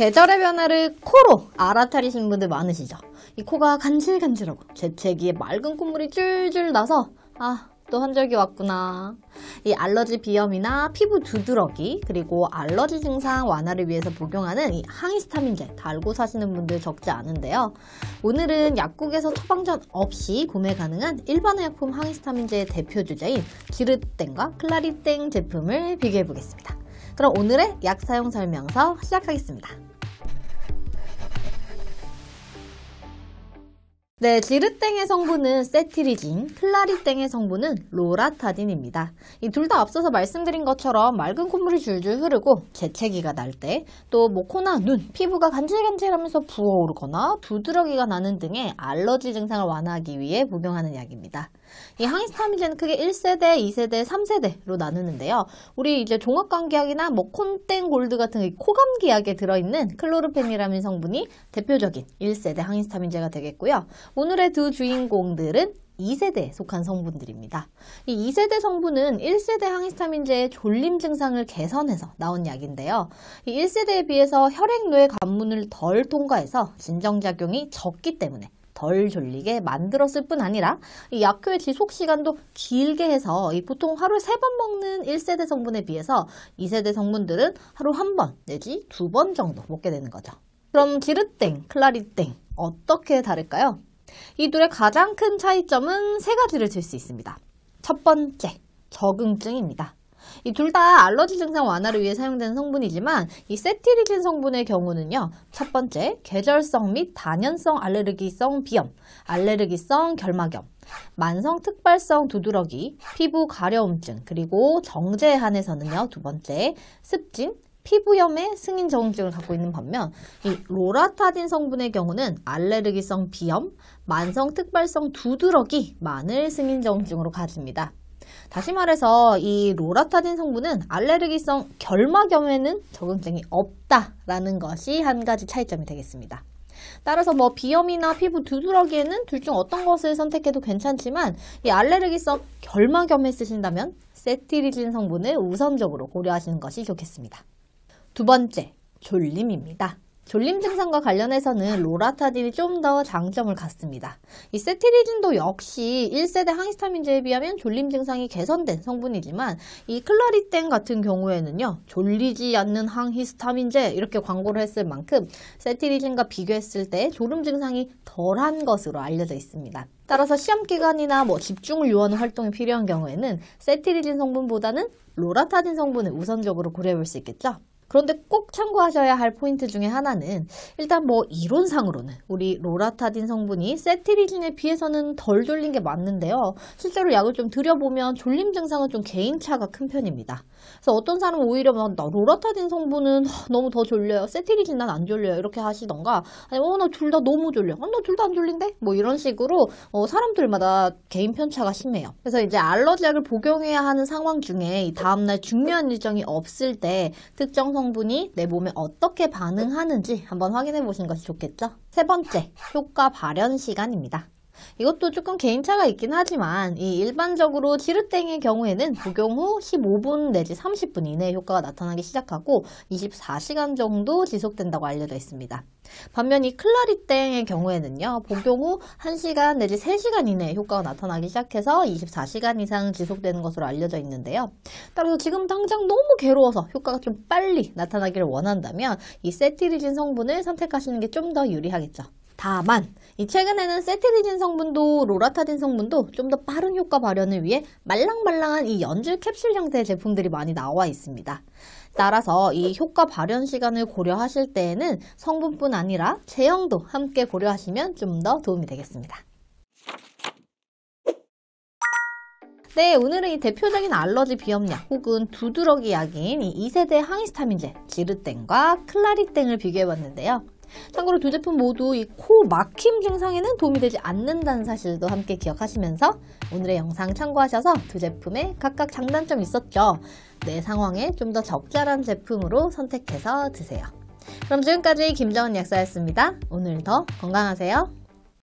계절의 변화를 코로 알아차리시는 분들 많으시죠? 이 코가 간질간질하고 재채기에 맑은 콧물이 줄줄 나서 아, 또 환절기 왔구나. 이 알러지 비염이나 피부 두드러기 그리고 알러지 증상 완화를 위해서 복용하는 이 항히스타민제 달고 사시는 분들 적지 않은데요. 오늘은 약국에서 처방전 없이 구매 가능한 일반의약품 항히스타민제의 대표 주제인 기르땡과 클라리땡 제품을 비교해 보겠습니다. 그럼 오늘의 약 사용 설명서 시작하겠습니다. 네, 지르땡의 성분은 세티리진, 클라리땡의 성분은 로라타딘입니다. 이 둘 다 앞서서 말씀드린 것처럼 맑은 콧물이 줄줄 흐르고 재채기가 날 때, 또뭐 코나 눈, 피부가 간질간질하면서 부어오르거나 두드러기가 나는 등의 알러지 증상을 완화하기 위해 복용하는 약입니다. 이 항히스타민제는 크게 1세대, 2세대, 3세대로 나누는데요. 우리 이제 종합감기약이나 뭐 콘땡 골드 같은 코감기약에 들어있는 클로르펜이라는 성분이 대표적인 1세대 항히스타민제가 되겠고요. 오늘의 두 주인공들은 2세대에 속한 성분들입니다. 이 2세대 성분은 1세대 항히스타민제의 졸림 증상을 개선해서 나온 약인데요. 이 1세대에 비해서 혈액 뇌 관문을 덜 통과해서 진정작용이 적기 때문에 덜 졸리게 만들었을 뿐 아니라 이 약효의 지속 시간도 길게 해서 보통 하루에 세 번 먹는 1세대 성분에 비해서 2세대 성분들은 하루 한 번 내지 두 번 정도 먹게 되는 거죠. 그럼 기르땡, 클라리땡 어떻게 다를까요? 이 둘의 가장 큰 차이점은 세 가지를 들수 있습니다. 첫 번째, 적응증입니다. 이둘다 알러지 증상 완화를 위해 사용되는 성분이지만 이 세티리진 성분의 경우는요. 첫 번째, 계절성 및 단연성 알레르기성 비염, 알레르기성 결막염, 만성 특발성 두드러기, 피부 가려움증, 그리고 정제에 한해서는요. 두 번째, 습진, 피부염의 승인 적응증을 갖고 있는 반면 이 로라타딘 성분의 경우는 알레르기성 비염, 만성 특발성 두드러기, 마늘 승인 적응증으로 가집니다. 다시 말해서 이 로라타딘 성분은 알레르기성 결막염에는 적응증이 없다라는 것이 한 가지 차이점이 되겠습니다. 따라서 뭐 비염이나 피부 두드러기에는 둘 중 어떤 것을 선택해도 괜찮지만 이 알레르기성 결막염에 쓰신다면 세티리진 성분을 우선적으로 고려하시는 것이 좋겠습니다. 두 번째, 졸림입니다. 졸림 증상과 관련해서는 로라타딘이좀 더 장점을 갖습니다. 이 세티리진도 역시 1세대 항히스타민제에 비하면 졸림 증상이 개선된 성분이지만 이 클라리땡 같은 경우에는요. 졸리지 않는 항히스타민제 이렇게 광고를 했을 만큼 세티리진과 비교했을 때 졸음 증상이 덜한 것으로 알려져 있습니다. 따라서 시험 기간이나 뭐 집중을 유하는 활동이 필요한 경우에는 세티리진 성분보다는 로라타딘 성분을 우선적으로 고려해 볼 수 있겠죠. 그런데 꼭 참고하셔야 할 포인트 중에 하나는 일단 뭐 이론상으로는 우리 로라타딘 성분이 세티리진에 비해서는 덜 졸린 게 맞는데요. 실제로 약을 좀 들여보면 졸림 증상은 좀 개인차가 큰 편입니다. 그래서 어떤 사람은 오히려 막 뭐, 로라타딘 성분은 너무 더 졸려요. 세티리진 난 안 졸려요. 이렇게 하시던가 아니면 어나 둘 다 너무 졸려. 어, 나 둘 다 안 졸린데? 뭐 이런 식으로 어, 사람들마다 개인 편차가 심해요. 그래서 이제 알러지 약을 복용해야 하는 상황 중에 다음날 중요한 일정이 없을 때 특정 성 성분이 내 몸에 어떻게 반응하는지 한번 확인해 보시는 것이 좋겠죠? 세 번째, 효과 발현 시간입니다. 이것도 조금 개인차가 있긴 하지만 이 일반적으로 지르땡의 경우에는 복용 후 15분 내지 30분 이내에 효과가 나타나기 시작하고 24시간 정도 지속된다고 알려져 있습니다. 반면 이 클라리땡의 경우에는요. 복용 후 1시간 내지 3시간 이내에 효과가 나타나기 시작해서 24시간 이상 지속되는 것으로 알려져 있는데요. 따라서 지금 당장 너무 괴로워서 효과가 좀 빨리 나타나기를 원한다면 이 세티리진 성분을 선택하시는 게 좀 더 유리하겠죠. 다만 이 최근에는 세티리진 성분도 로라타딘 성분도 좀 더 빠른 효과 발현을 위해 말랑말랑한 이 연줄 캡슐 형태의 제품들이 많이 나와 있습니다. 따라서 이 효과 발현 시간을 고려하실 때에는 성분뿐 아니라 제형도 함께 고려하시면 좀 더 도움이 되겠습니다. 네, 오늘은 이 대표적인 알러지 비염약 혹은 두드러기 약인 이 2세대 항히스타민제 지르땡과 클라리땡을 비교해봤는데요. 참고로 두 제품 모두 이 코 막힘 증상에는 도움이 되지 않는다는 사실도 함께 기억하시면서 오늘의 영상 참고하셔서 두 제품에 각각 장단점 이 있었죠. 내 상황에 좀 더 적절한 제품으로 선택해서 드세요. 그럼 지금까지 김정은 약사였습니다. 오늘더 건강하세요.